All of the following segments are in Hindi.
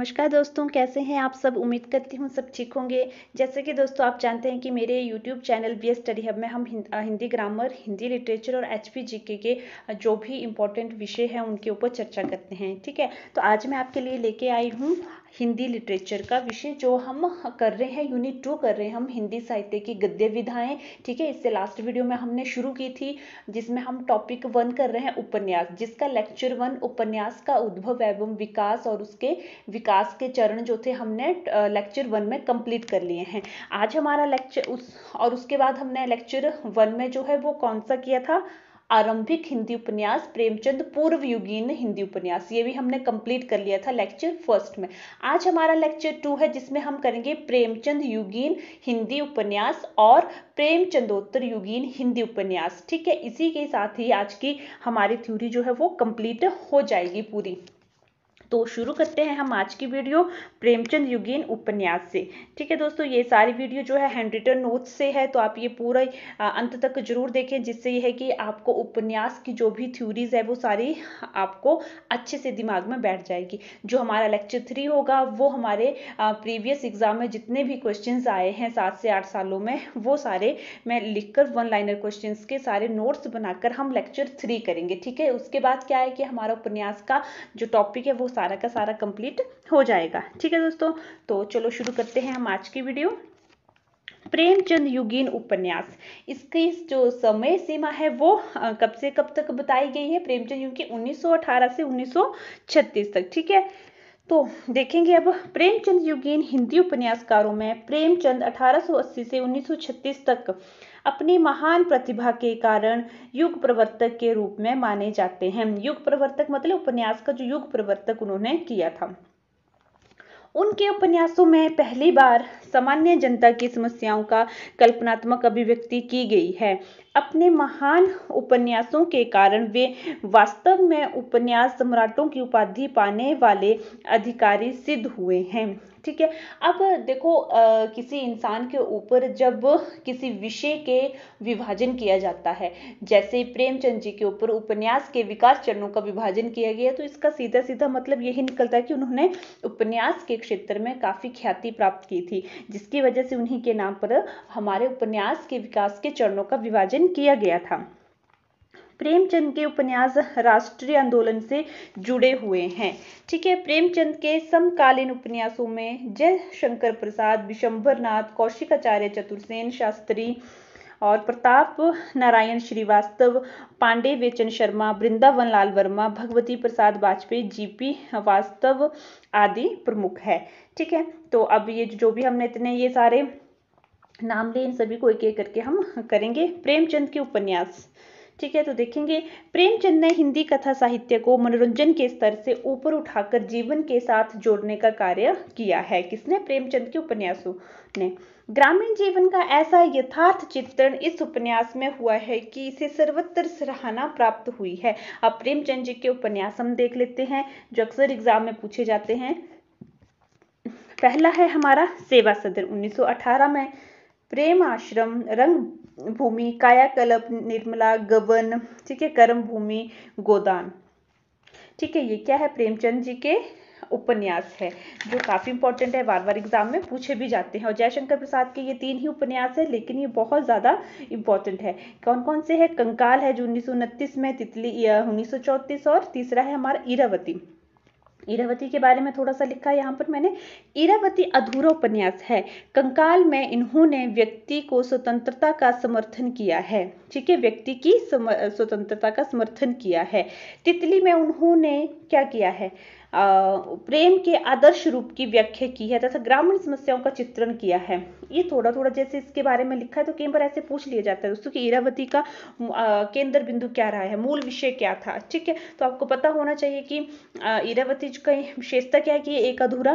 नमस्कार दोस्तों कैसे हैं आप सब उम्मीद करती हूँ सब ठीक होंगे जैसे कि दोस्तों आप जानते हैं कि मेरे YouTube channel B study hub में हम हिंदी ग्रामर हिंदी लिटरेचर और एच पी के जो भी इम्पोर्टेंट विषय हैं उनके ऊपर चर्चा करते हैं ठीक है तो आज मैं आपके लिए लेके आई हूँ हिंदी लिटरेचर का विषय जो हम कर रहे हैं यूनिट टू कर रहे हैं हम हिंदी साहित्य की गद्य विधाएं ठीक है इससे लास्ट वीडियो में हमने शुरू की थी जिसमें हम टॉपिक वन कर रहे हैं उपन्यास जिसका लेक्चर वन उपन्यास का उद्भव एवं विकास और उसके विकास के चरण जो थे हमने लेक्चर वन में कंप्लीट कर लिए हैं आज हमारा लेक्चर उस और उसके बाद हमने लेक्चर वन में जो है वो कौन सा किया था आरंभिक हिंदी उपन्यास प्रेमचंद पूर्व युगीन हिंदी उपन्यास ये भी हमने कंप्लीट कर लिया था लेक्चर फर्स्ट में आज हमारा लेक्चर टू है जिसमें हम करेंगे प्रेमचंद युगीन हिंदी उपन्यास और प्रेमचंदोत्तर युगीन हिंदी उपन्यास ठीक है इसी के साथ ही आज की हमारी थ्योरी जो है वो कंप्लीट हो जाएगी पूरी तो शुरू करते हैं हम आज की वीडियो प्रेमचंद युगेन उपन्यास से ठीक है दोस्तों ये सारी वीडियो जो है हैंड रिटर्न नोट्स से है तो आप ये पूरा अंत तक जरूर देखें जिससे यह है कि आपको उपन्यास की जो भी थ्योरीज है वो सारी आपको अच्छे से दिमाग में बैठ जाएगी जो हमारा लेक्चर थ्री होगा वो हमारे प्रीवियस एग्जाम में जितने भी क्वेश्चन आए हैं सात से आठ सालों में वो सारे मैं लिखकर वन लाइनर क्वेश्चन के सारे नोट्स बनाकर हम लेक्चर थ्री करेंगे ठीक है उसके बाद क्या है कि हमारा उपन्यास का जो टॉपिक है वो सारा का सारा कंप्लीट हो जाएगा ठीक है दोस्तों तो चलो शुरू करते हैं हम आज की वीडियो प्रेमचंद युगीन उपन्यास इसकी जो समय सीमा है वो कब से कब तक बताई गई है प्रेमचंद युग की 1918 से 1936 तक ठीक है तो देखेंगे अब प्रेमचंद युगीन हिंदी उपन्यासकारों में प्रेमचंद 1880 से 1936 तक अपनी महान प्रतिभा के कारण युग प्रवर्तक के रूप में माने जाते हैं युग प्रवर्तक मतलब उपन्यास का जो युग प्रवर्तक उन्होंने किया था उनके उपन्यासों में पहली बार सामान्य जनता की समस्याओं का कल्पनात्मक अभिव्यक्ति की गई है अपने महान उपन्यासों के कारण वे वास्तव में उपन्यास सम्राटों की उपाधि पाने वाले अधिकारी सिद्ध हुए हैं ठीक है अब देखो आ, किसी इंसान के ऊपर जब किसी विषय के विभाजन किया जाता है जैसे प्रेमचंद जी के ऊपर उपन्यास के विकास चरणों का विभाजन किया गया तो इसका सीधा सीधा मतलब यही निकलता है कि उन्होंने उपन्यास के क्षेत्र में काफ़ी ख्याति प्राप्त की थी जिसकी वजह से उन्हीं के नाम पर हमारे उपन्यास के विकास के चरणों का विभाजन आयोजन किया गया था प्रेमचंद के उपन्यास राष्ट्रीय आंदोलन से जुड़े हुए हैं ठीक है प्रेमचंद के समकालीन उपन्यासों में जय शंकर प्रसाद विशंभर नाथ आचार्य चतुर्सेन शास्त्री और प्रताप नारायण श्रीवास्तव पांडे वेचन शर्मा वृंदावन लाल वर्मा भगवती प्रसाद वाजपेयी जीपी वास्तव आदि प्रमुख है ठीक है तो अब ये जो भी हमने इतने ये सारे नाम ले इन सभी को एक एक करके हम करेंगे प्रेमचंद के उपन्यास ठीक है तो देखेंगे प्रेमचंद ने हिंदी कथा साहित्य को मनोरंजन के स्तर से ऊपर उठाकर जीवन के साथ जोड़ने का कार्य किया है किसने प्रेमचंद के उपन्यासों ने ग्रामीण जीवन का ऐसा यथार्थ चित्रण इस उपन्यास में हुआ है कि इसे सर्वत्र सराहना प्राप्त हुई है अब प्रेमचंद जी के उपन्यास हम देख लेते हैं जो अक्सर एग्जाम में पूछे जाते हैं पहला है हमारा सेवा सदन 1918 में प्रेम आश्रम रंग भूमि कायाकल्प निर्मला गबन ठीक है कर्म भूमि गोदान ठीक है ये क्या है प्रेमचंद जी के उपन्यास है जो काफ़ी इंपॉर्टेंट है बार बार एग्जाम में पूछे भी जाते हैं और जयशंकर प्रसाद के ये तीन ही उपन्यास है लेकिन ये बहुत ज़्यादा इंपॉर्टेंट है कौन कौन से है कंकाल है जो उन्नीस में तितली उन्नीस और तीसरा है हमारा ईरावती ईरावती के बारे में थोड़ा सा लिखा है यहाँ पर मैंने ईरावती अधूरा उपन्यास है कंकाल में इन्होंने व्यक्ति को स्वतंत्रता का समर्थन किया है ठीक है व्यक्ति की स्वतंत्रता का समर्थन किया है तितली में उन्होंने क्या किया है प्रेम के आदर्श रूप की व्याख्या की है तथा ग्रामीण समस्याओं का चित्रण किया है ये थोड़ा थोड़ा जैसे इसके बारे में लिखा है तो कई बार ऐसे पूछ लिया जाता है दोस्तों कि का केंद्र बिंदु क्या रहा है मूल विषय क्या था ठीक है तो आपको पता होना चाहिए कि ईरावती का विशेषता क्या है कि एक अधूरा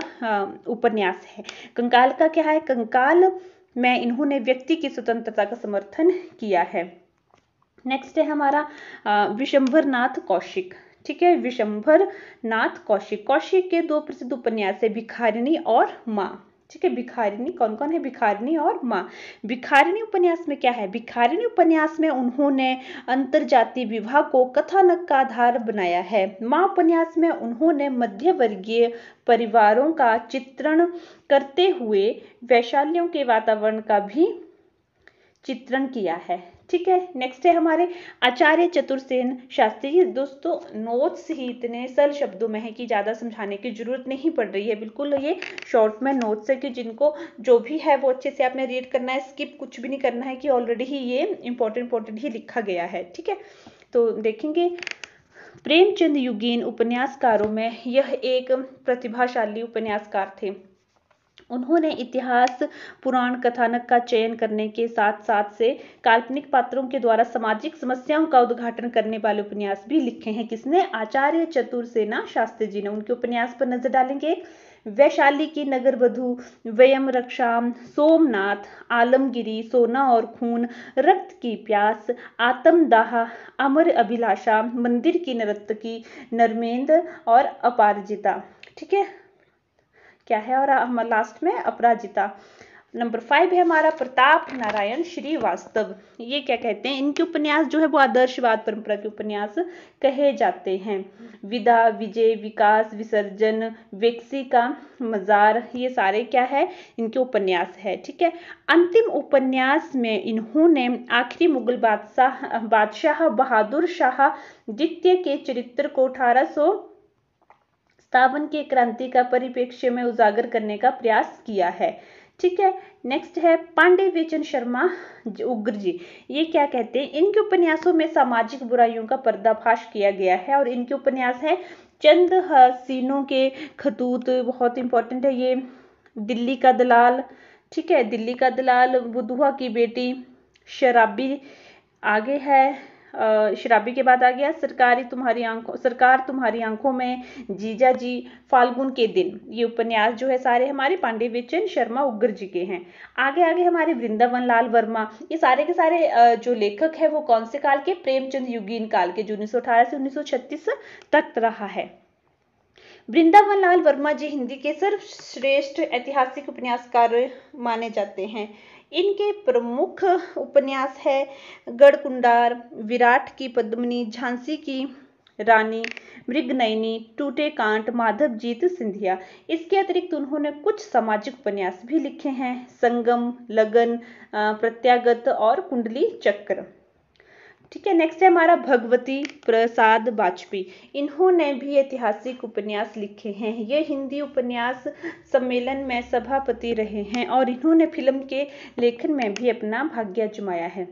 उपन्यास है कंकाल का क्या है कंकाल में इन्होंने व्यक्ति की स्वतंत्रता का समर्थन किया है नेक्स्ट है हमारा विशंभर नाथ कौशिक ठीक है विशंभर नाथ कौशिक कौशिक के दो प्रसिद्ध उपन्यास है भिखारिणी और माँ ठीक है भिखारिणी कौन कौन है भिखारिणी और माँ भिखारिणी उपन्यास में क्या है भिखारिणी उपन्यास में उन्होंने जातीय विवाह को कथानक का आधार बनाया है माँ उपन्यास में उन्होंने मध्य वर्गीय परिवारों का चित्रण करते हुए वैशाल्यों के वातावरण का भी चित्रण किया है ठीक है नेक्स्ट है हमारे आचार्य चतुर्सेन शास्त्री जी दोस्तों नोट्स ही इतने सरल शब्दों में है कि ज़्यादा समझाने की ज़रूरत नहीं पड़ रही है बिल्कुल ये शॉर्ट में नोट्स है कि जिनको जो भी है वो अच्छे से आपने रीड करना है स्किप कुछ भी नहीं करना है कि ऑलरेडी ही ये इंपॉर्टेंट इंपॉर्टेंट ही लिखा गया है ठीक है तो देखेंगे प्रेमचंद युगीन उपन्यासकारों में यह एक प्रतिभाशाली उपन्यासकार थे उन्होंने इतिहास पुराण कथानक का चयन करने के साथ साथ से काल्पनिक पात्रों के द्वारा सामाजिक समस्याओं का उद्घाटन करने वाले उपन्यास भी लिखे हैं किसने आचार्य चतुर सेना शास्त्री जी ने उनके उपन्यास पर नजर डालेंगे वैशाली की नगर वधु व्ययम रक्षा सोमनाथ आलमगिरी सोना और खून रक्त की प्यास आत्मदाह अमर अभिलाषा मंदिर की नर्तकी नर्मेंद्र और अपारजिता ठीक है क्या है और हमारा लास्ट में अपराजिता नंबर फाइव है हमारा प्रताप नारायण श्रीवास्तव ये क्या कहते हैं इनके उपन्यास जो है वो आदर्शवाद परंपरा के उपन्यास कहे जाते हैं विदा विजय विकास विसर्जन वेक्सी का मजार ये सारे क्या है इनके उपन्यास है ठीक है अंतिम उपन्यास में इन्होंने आखिरी मुगल बादशाह बादशाह बहादुर शाह द्वितीय के चरित्र को अठारह सावन के क्रांति का परिप्रेक्ष्य में उजागर करने का प्रयास किया है ठीक है नेक्स्ट है पांडे वेचन शर्मा उग्र जी ये क्या कहते हैं इनके उपन्यासों में सामाजिक बुराइयों का पर्दाफाश किया गया है और इनके उपन्यास है चंद हसीनों के खतूत बहुत इंपॉर्टेंट है ये दिल्ली का दलाल ठीक है दिल्ली का दलाल बुधुआ की बेटी शराबी आगे है शराबी के बाद आ गया सरकारी तुम्हारी आंखों सरकार तुम्हारी आंखों में जीजा जी फाल्गुन के दिन ये उपन्यास जो है सारे हमारे पांडे विचन शर्मा उग्र जी के हैं आगे आगे हमारे वृंदावन लाल वर्मा ये सारे के सारे जो लेखक है वो कौन से काल के प्रेमचंद युगीन काल के जो उन्नीस से उन्नीस तक रहा है वृंदावन लाल वर्मा जी हिंदी के सर्वश्रेष्ठ ऐतिहासिक उपन्यासकार माने जाते हैं इनके प्रमुख उपन्यास है गढ़कुंडार विराट की पद्मनी झांसी की रानी मृगनयनी टूटे कांट माधवजीत सिंधिया इसके अतिरिक्त उन्होंने कुछ सामाजिक उपन्यास भी लिखे हैं संगम लगन प्रत्यागत और कुंडली चक्र ठीक है नेक्स्ट है हमारा भगवती प्रसाद वाजपेयी इन्होंने भी ऐतिहासिक उपन्यास लिखे हैं ये हिंदी उपन्यास सम्मेलन में सभापति रहे हैं और इन्होंने फिल्म के लेखन में भी अपना भाग्य जमाया है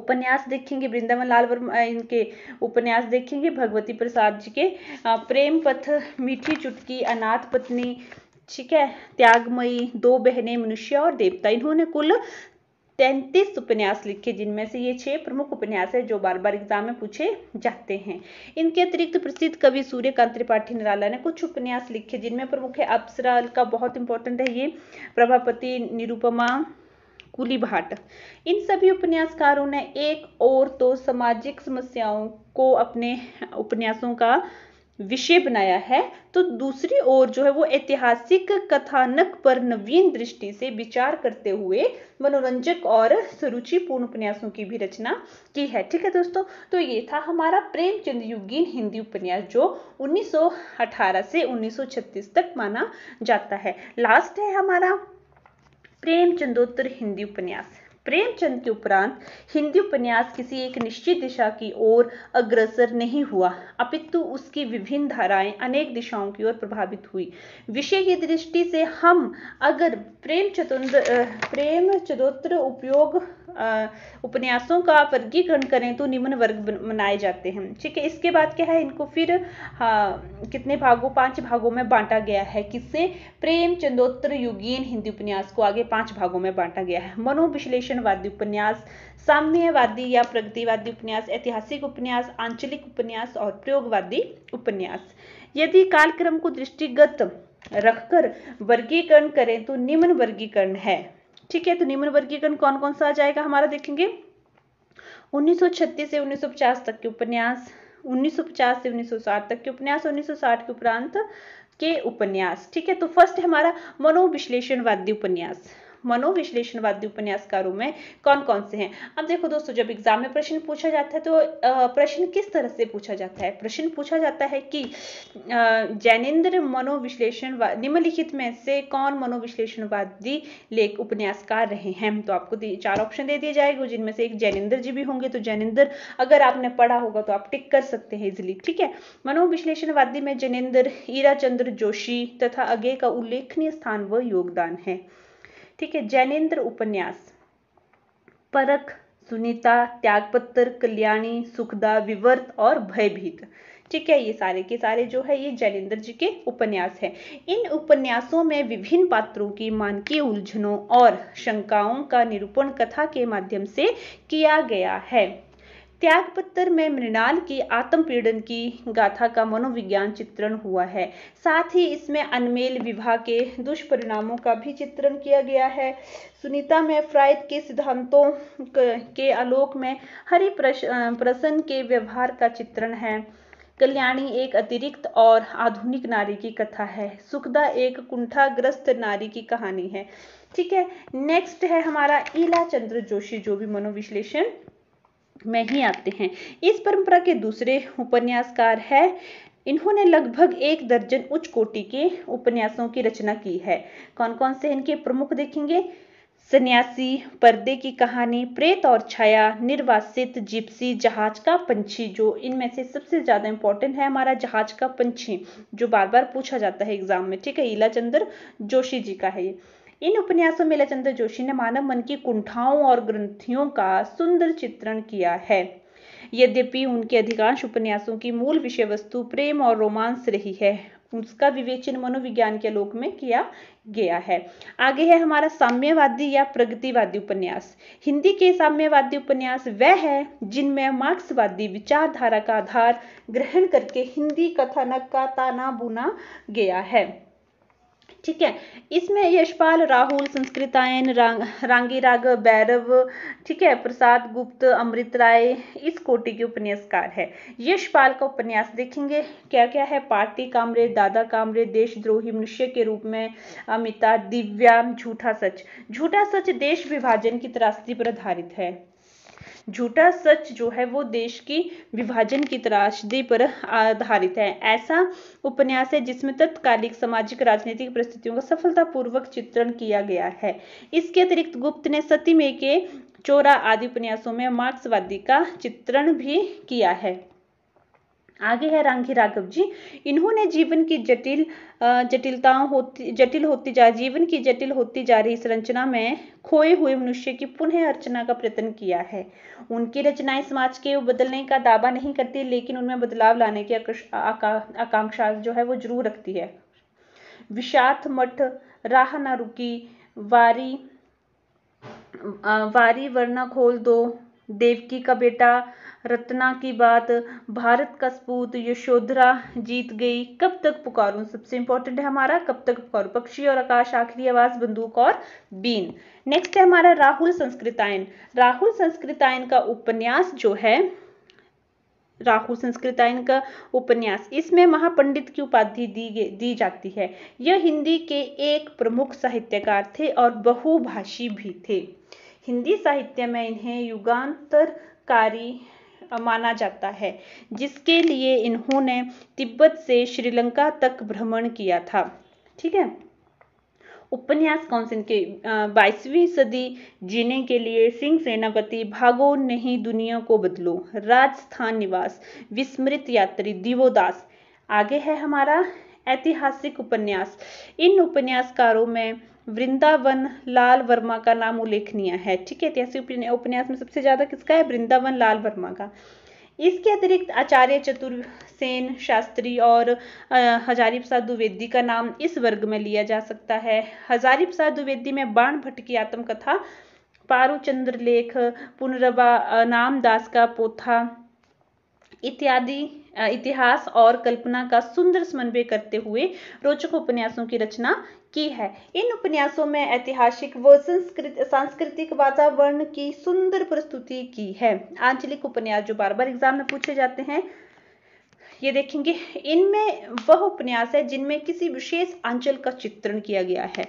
उपन्यास देखेंगे वृंदावन लाल वर्मा इनके उपन्यास देखेंगे भगवती प्रसाद जी के प्रेम पथ मीठी चुटकी अनाथ पत्नी ठीक है त्यागमयी दो बहनें मनुष्य और देवता इन्होंने कुल तैंतीस उपन्यास लिखे जिनमें से ये छह प्रमुख उपन्यास है जो बार बार एग्जाम में पूछे जाते हैं इनके अतिरिक्त प्रसिद्ध कवि सूर्यकांत त्रिपाठी निराला ने कुछ उपन्यास लिखे जिनमें प्रमुख है अप्सरा का बहुत इंपॉर्टेंट है ये प्रभापति निरुपमा कुली भाट इन सभी उपन्यासकारों ने एक और तो सामाजिक समस्याओं को अपने उपन्यासों का विषय बनाया है तो दूसरी ओर जो है वो ऐतिहासिक कथानक पर नवीन दृष्टि से विचार करते हुए मनोरंजक और सुरुचिपूर्ण उपन्यासों की भी रचना की है ठीक है दोस्तों तो ये था हमारा प्रेमचंद युगीन हिंदी उपन्यास जो 1918 से 1936 तक माना जाता है लास्ट है हमारा प्रेमचंदोत्तर हिंदी उपन्यास प्रेमचंद के उपरांत हिंदी उपन्यास किसी एक निश्चित दिशा की ओर अग्रसर नहीं हुआ अपितु उसकी विभिन्न धाराएं अनेक दिशाओं की ओर प्रभावित हुई विषय की दृष्टि से हम अगर प्रेम चतुंद प्रेम चतुत्र उपयोग उपन्यासों का वर्गीकरण करें तो निम्न वर्ग मनाए जाते हैं ठीक है इसके बाद क्या है इनको फिर हाँ, कितने भागों पांच भागों में बांटा गया है किससे प्रेम चंदोत्तर युगीन हिंदी उपन्यास को आगे पांच भागों में बांटा गया है मनोविश्लेषणवादी उपन्यास साम्यवादी या प्रगतिवादी उपन्यास ऐतिहासिक उपन्यास आंचलिक उपन्यास और प्रयोगवादी उपन्यास यदि कालक्रम को दृष्टिगत रखकर वर्गीकरण करें तो निम्न वर्गीकरण है ठीक है तो निम्न वर्गीकरण कौन कौन सा आ जाएगा हमारा देखेंगे 1936 से 1950 तक के उपन्यास 1950 से 1960 तक के उपन्यास 1960 के उपरांत के उपन्यास ठीक है तो फर्स्ट हमारा मनोविश्लेषणवादी उपन्यास मनोविश्लेषणवादी उपन्यासकारों में कौन कौन से हैं अब देखो दोस्तों जब एग्जाम में प्रश्न पूछा जाता है तो प्रश्न किस तरह से पूछा जाता है प्रश्न पूछा जाता है कि जैनेन्द्र मनोविश्लेषण निम्नलिखित में से कौन मनोविश्लेषणवादी लेख उपन्यासकार रहे हैं तो आपको चार ऑप्शन दे दिए जाएंगे जिनमें से एक जैनेन्द्र जी भी होंगे तो जैनेन्द्र अगर आपने पढ़ा होगा तो आप टिक कर सकते हैं इजिली ठीक है मनोविश्लेषणवादी में जैनेन्द्र चंद्र जोशी तथा अगे का उल्लेखनीय स्थान व योगदान है ठीक है जैनेन्द्र उपन्यास परख सुनीता त्यागपत्र कल्याणी सुखदा विवर्त और भयभीत ठीक है ये सारे के सारे जो है ये जैनेन्द्र जी के उपन्यास हैं इन उपन्यासों में विभिन्न पात्रों की मानकी उलझनों और शंकाओं का निरूपण कथा के माध्यम से किया गया है त्यागपत्र में मृणाल के आत्म पीड़न की गाथा का मनोविज्ञान चित्रण हुआ है साथ ही इसमें अनमेल विवाह के दुष्परिणामों का भी चित्रण किया गया है सुनीता में फ्राइड के सिद्धांतों के आलोक में हरि प्रसन्न के व्यवहार का चित्रण है कल्याणी एक अतिरिक्त और आधुनिक नारी की कथा है सुखदा एक कुंठाग्रस्त नारी की कहानी है ठीक है नेक्स्ट है हमारा ईला चंद्र जोशी जो भी मनोविश्लेषण में ही आते हैं इस परंपरा के दूसरे उपन्यासकार है इन्होंने लगभग एक दर्जन उच्च कोटि के उपन्यासों की रचना की है कौन कौन से इनके प्रमुख देखेंगे सन्यासी पर्दे की कहानी प्रेत और छाया निर्वासित जिप्सी जहाज का पंछी जो इनमें से सबसे ज़्यादा इंपॉर्टेंट है हमारा जहाज का पंछी जो बार बार पूछा जाता है एग्जाम में ठीक है चंद्र जोशी जी का है ये इन उपन्यासों में लचंद्र जोशी ने मानव मन की कुंठाओं और ग्रंथियों का सुंदर चित्रण किया है यद्यपि उनके अधिकांश उपन्यासों की मूल विषय वस्तु प्रेम और रोमांस रही है उसका विवेचन मनोविज्ञान के लोक में किया गया है आगे है हमारा साम्यवादी या प्रगतिवादी उपन्यास हिंदी के साम्यवादी उपन्यास वह है जिनमें मार्क्सवादी विचारधारा का आधार ग्रहण करके हिंदी कथानक का ताना बुना गया है ठीक है इसमें यशपाल राहुल संस्कृतायन रंग रांगी राग भैरव ठीक है प्रसाद गुप्त अमृत राय इस कोटि के उपन्यासकार है यशपाल का उपन्यास देखेंगे क्या क्या है पार्टी कामरे दादा कामरे देशद्रोही मनुष्य के रूप में अमिता दिव्या झूठा सच झूठा सच देश विभाजन की त्रासदी पर आधारित है झूठा सच जो है वो देश की विभाजन की त्रासदी पर आधारित है ऐसा उपन्यास है जिसमें तत्कालिक सामाजिक राजनीतिक परिस्थितियों का सफलतापूर्वक चित्रण किया गया है इसके अतिरिक्त गुप्त ने सती में के चोरा आदि उपन्यासों में मार्क्सवादी का चित्रण भी किया है आगे है रांखी राघव जी इन्होंने जीवन की जटिल जटिलताओं होती जटिल होती जा जीवन की जटिल होती जा रही रचना में खोए हुए मनुष्य की पुनः अर्चना का प्रयत्न किया है उनकी रचनाएं समाज के बदलने का दावा नहीं करती लेकिन उनमें बदलाव लाने की आकांक्षा जो है वो जरूर रखती है विषात मठ राह ना रुकी वारी वारी वरना खोल दो देवकी का बेटा रत्ना की बात भारत का सपूत यशोधरा जीत गई कब तक पुकारूं सबसे इंपॉर्टेंट है हमारा कब तक पुकारूं पक्षी और आकाश आखिरी आवाज बंदूक और बीन नेक्स्ट है हमारा राहुल संस्कृतायन राहुल संस्कृतायन का उपन्यास जो है राहु संस्कृतायन का उपन्यास इसमें महापंडित की उपाधि दी दी जाती है यह हिंदी के एक प्रमुख साहित्यकार थे और बहुभाषी भी थे हिंदी साहित्य में इन्हें युगांतरकारी माना जाता है जिसके लिए इन्होंने तिब्बत से श्रीलंका तक भ्रमण किया था ठीक है उपन्यास कौन से इनके बाईसवीं सदी जीने के लिए सिंह सेनापति भागो नहीं दुनिया को बदलो राजस्थान निवास विस्मृत यात्री दिवोदास आगे है हमारा ऐतिहासिक उपन्यास इन उपन्यासकारों में वृंदावन लाल वर्मा का नाम उल्लेखनीय है ठीक है ऐतिहासिक उपन्यास में सबसे ज़्यादा किसका है वृंदावन लाल वर्मा का इसके अतिरिक्त आचार्य चतुर्सेन शास्त्री और हजारी प्रसाद द्विवेदी का नाम इस वर्ग में लिया जा सकता है हजारी प्रसाद द्विवेदी में बाण भट्ट की आत्मकथा पारू लेख पुनरबा नामदास का पोथा इत्यादि इतिहास और कल्पना का सुंदर समन्वय करते हुए रोचक उपन्यासों की रचना की है इन उपन्यासों में ऐतिहासिक व संस्कृत सांस्कृतिक वातावरण की सुंदर प्रस्तुति की है आंचलिक उपन्यास जो बार बार एग्जाम में पूछे जाते हैं ये देखेंगे इनमें वह उपन्यास है जिनमें किसी विशेष अंचल का चित्रण किया गया है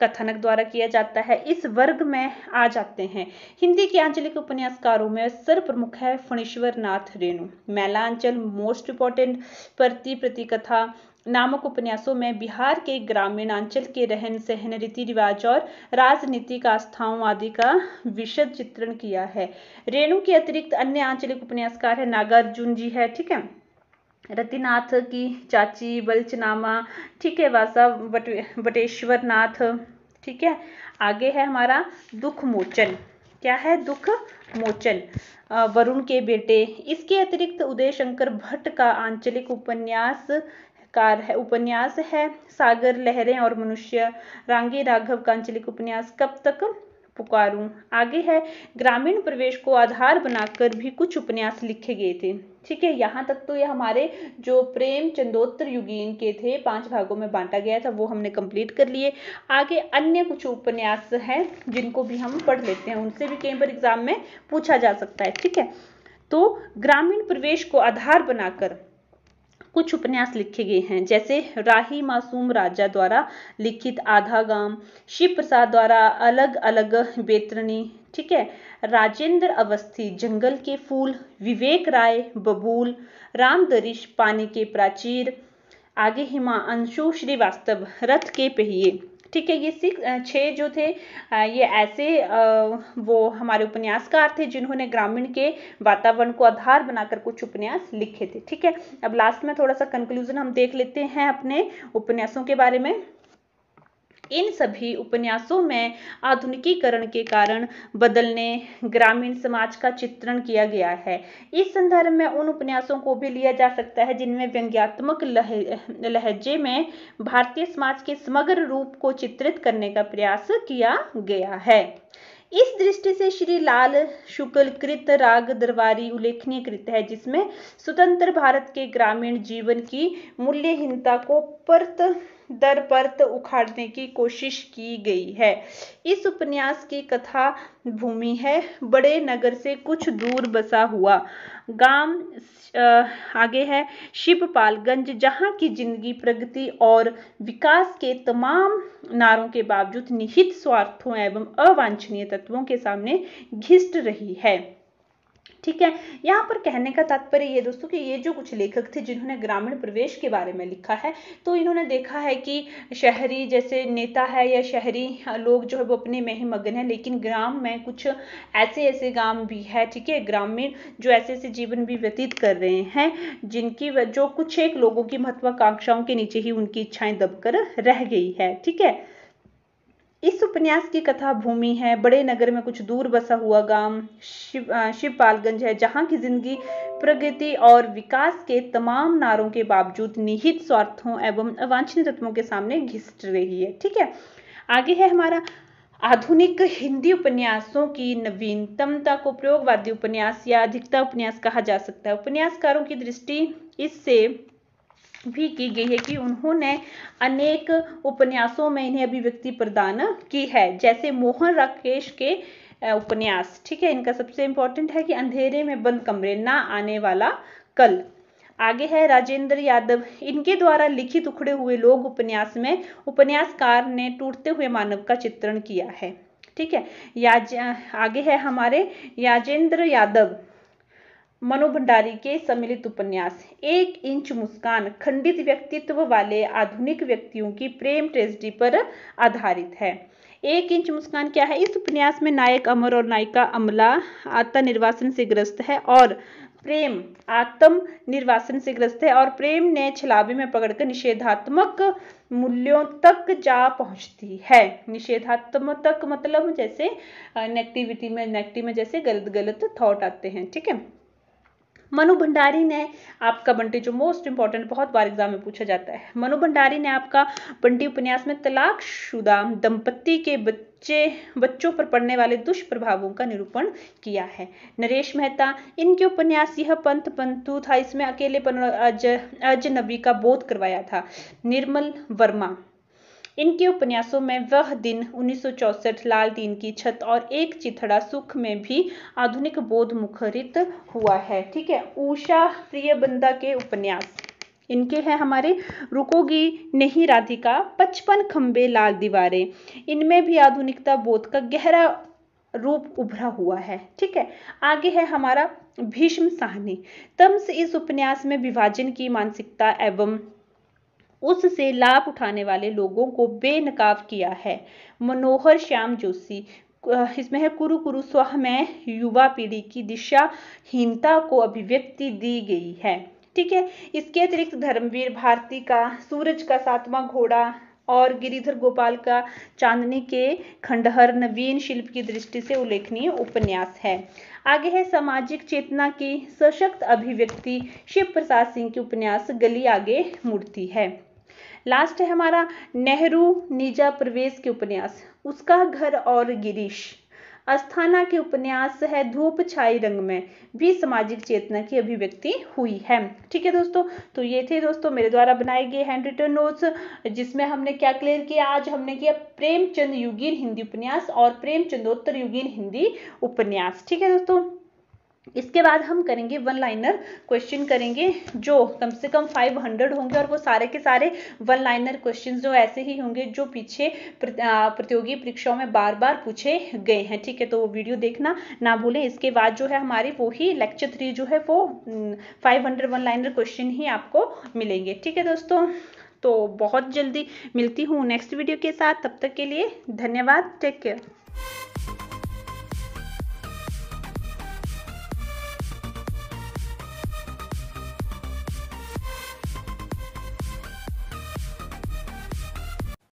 कथानक द्वारा किया जाता है इस वर्ग में आ जाते हैं हिंदी के आंचलिक उपन्यासकारों में प्रमुख है फणीश्वर नाथ रेणु मेला अंचल मोस्ट इंपॉर्टेंट प्रति प्रति कथा नामक उपन्यासों में बिहार के ग्रामीण अंचल के रहन सहन रीति रिवाज और राजनीतिक आस्थाओं आदि का विशद चित्रण किया है रेणु के अतिरिक्त अन्य आंचलिक उपन्यासकार है नागार्जुन जी है ठीक है रतिनाथ की चाची बलचनामा ठीक है वासा बट बटेश्वर नाथ ठीक है आगे है हमारा दुख मोचन क्या है दुख मोचन वरुण के बेटे इसके अतिरिक्त उदय शंकर भट्ट का आंचलिक उपन्यास कार है उपन्यास है सागर लहरें और मनुष्य रांगी राघव कांचलिक उपन्यास कब तक पुकारूं आगे है ग्रामीण प्रवेश को आधार बनाकर भी कुछ उपन्यास लिखे गए थे ठीक है यहाँ तक तो ये हमारे जो प्रेम चंदोत्तर युगीन के थे पांच भागों में बांटा गया था वो हमने कंप्लीट कर लिए आगे अन्य कुछ उपन्यास हैं जिनको भी हम पढ़ लेते हैं उनसे भी कई बार एग्जाम में पूछा जा सकता है ठीक है तो ग्रामीण प्रवेश को आधार बनाकर कुछ उपन्यास लिखे गए हैं जैसे राही मासूम राजा द्वारा लिखित आधा गाम शिव प्रसाद द्वारा अलग अलग बेतरणी ठीक है राजेंद्र अवस्थी जंगल के फूल विवेक राय बबूल राम दरिश पानी के प्राचीर आगे हिमा अंशु श्रीवास्तव रथ के पहिए ठीक है ये सिक्स छः जो थे ये ऐसे वो हमारे उपन्यासकार थे जिन्होंने ग्रामीण के वातावरण को आधार बनाकर कुछ उपन्यास लिखे थे ठीक है अब लास्ट में थोड़ा सा कंक्लूजन हम देख लेते हैं अपने उपन्यासों के बारे में इन सभी उपन्यासों में आधुनिकीकरण के कारण बदलने ग्रामीण समाज का चित्रण किया गया है इस संदर्भ में उन उपन्यासों को भी लिया जा सकता है जिनमें व्यंग्यात्मक लह, लहजे में भारतीय समाज के समग्र रूप को चित्रित करने का प्रयास किया गया है इस दृष्टि से श्री लाल शुक्ल कृत राग दरबारी उल्लेखनीय कृत है जिसमें स्वतंत्र भारत के ग्रामीण जीवन की मूल्यहीनता को परत दर परत तो उखाड़ने की कोशिश की गई है इस उपन्यास की कथा भूमि है बड़े नगर से कुछ दूर बसा हुआ गांव आगे है शिवपालगंज जहां की जिंदगी प्रगति और विकास के तमाम नारों के बावजूद निहित स्वार्थों एवं अवांछनीय तत्वों के सामने घिस्ट रही है ठीक है यहाँ पर कहने का तात्पर्य ये दोस्तों कि ये जो कुछ लेखक थे जिन्होंने ग्रामीण प्रवेश के बारे में लिखा है तो इन्होंने देखा है कि शहरी जैसे नेता है या शहरी लोग जो है वो अपने में ही मगन है लेकिन ग्राम में कुछ ऐसे ऐसे गांव भी है ठीक है ग्रामीण जो ऐसे ऐसे जीवन भी व्यतीत कर रहे हैं जिनकी जो कुछ एक लोगों की महत्वाकांक्षाओं के नीचे ही उनकी इच्छाएं दबकर रह गई है ठीक है इस उपन्यास की कथा भूमि है बड़े नगर में कुछ दूर बसा हुआ गांव शिव शिवपालगंज है जहां की जिंदगी प्रगति और विकास के तमाम नारों के बावजूद निहित स्वार्थों एवं अवांछनीय तत्वों के सामने घिसट रही है ठीक है आगे है हमारा आधुनिक हिंदी उपन्यासों की नवीनतमता को प्रयोगवादी उपन्यास या अधिकता उपन्यास कहा जा सकता है उपन्यासकारों की दृष्टि इससे भी की गई है कि उन्होंने अनेक उपन्यासों में इन्हें अभिव्यक्ति प्रदान की है जैसे मोहन राकेश के उपन्यास ठीक है इनका सबसे इंपॉर्टेंट है कि अंधेरे में बंद कमरे ना आने वाला कल आगे है राजेंद्र यादव इनके द्वारा लिखित उखड़े हुए लोग उपन्यास में उपन्यासकार ने टूटते हुए मानव का चित्रण किया है ठीक है याज आगे है हमारे याजेंद्र यादव मनोभंडारी के सम्मिलित उपन्यास एक इंच मुस्कान खंडित व्यक्तित्व वाले आधुनिक व्यक्तियों की प्रेम ट्रेजिडी पर आधारित है एक इंच मुस्कान क्या है इस उपन्यास में नायक अमर और नायिका अमला आत्म निर्वासन से ग्रस्त है और प्रेम आत्म निर्वासन से ग्रस्त है और प्रेम ने छलावे में पकड़कर निषेधात्मक मूल्यों तक जा पहुंचती है निषेधात्मक तक मतलब जैसे नेगेटिविटी में नेगेटिव में जैसे गलत गलत थॉट आते हैं ठीक है मनु भंडारी ने आपका बंटी जो मोस्ट इंपॉर्टेंट बहुत बार एग्जाम में पूछा जाता है मनु भंडारी ने आपका बंटी उपन्यास में तलाक शुदा दंपत्ति के बच्चे बच्चों पर पड़ने वाले दुष्प्रभावों का निरूपण किया है नरेश मेहता इनके उपन्यास यह पंथ पंतु था इसमें अकेलेपन अज अजनबी का बोध करवाया था निर्मल वर्मा इनके उपन्यासों में वह दिन उन्नीस लाल दिन की छत और एक चिथड़ा सुख में भी आधुनिक बोध मुखरित हुआ है ठीक है उषा प्रिय बंदा के उपन्यास इनके हैं हमारे रुकोगी नहीं राधिका पचपन खंबे लाल दीवारें इनमें भी आधुनिकता बोध का गहरा रूप उभरा हुआ है ठीक है आगे है हमारा भीष्म साहनी तम्स इस उपन्यास में विभाजन की मानसिकता एवं उससे लाभ उठाने वाले लोगों को बेनकाब किया है मनोहर श्याम जोशी इसमें है कुरु कुरु स्वाह में युवा पीढ़ी की दिशाहीनता को अभिव्यक्ति दी गई है ठीक है इसके अतिरिक्त धर्मवीर भारती का सूरज का सातवां घोड़ा और गिरिधर गोपाल का चांदनी के खंडहर नवीन शिल्प की दृष्टि से उल्लेखनीय उपन्यास है आगे है सामाजिक चेतना की सशक्त अभिव्यक्ति शिव प्रसाद सिंह की उपन्यास गली आगे मूर्ति है लास्ट है हमारा नेहरू निजा प्रवेश के उपन्यास उसका घर और गिरीश अस्थाना के उपन्यास है धूप छाई रंग में भी सामाजिक चेतना की अभिव्यक्ति हुई है ठीक है दोस्तों तो ये थे दोस्तों मेरे द्वारा बनाए गए हैंड रिटर्न नोट्स जिसमें हमने क्या क्लियर किया आज हमने किया प्रेमचंद युगीन हिंदी उपन्यास और प्रेमचंदोत्तर युगीन हिंदी उपन्यास ठीक है दोस्तों इसके बाद हम करेंगे वन लाइनर क्वेश्चन करेंगे जो कम से कम 500 होंगे और वो सारे के सारे वन लाइनर क्वेश्चन जो ऐसे ही होंगे जो पीछे प्रतियोगी परीक्षाओं में बार बार पूछे गए हैं ठीक है तो वो वीडियो देखना ना भूलें इसके बाद जो है हमारी वो ही लेक्चर थ्री जो है वो five hundred one liner question ही आपको मिलेंगे ठीक है दोस्तों तो बहुत जल्दी मिलती हूँ नेक्स्ट वीडियो के साथ तब तक के लिए धन्यवाद टेक केयर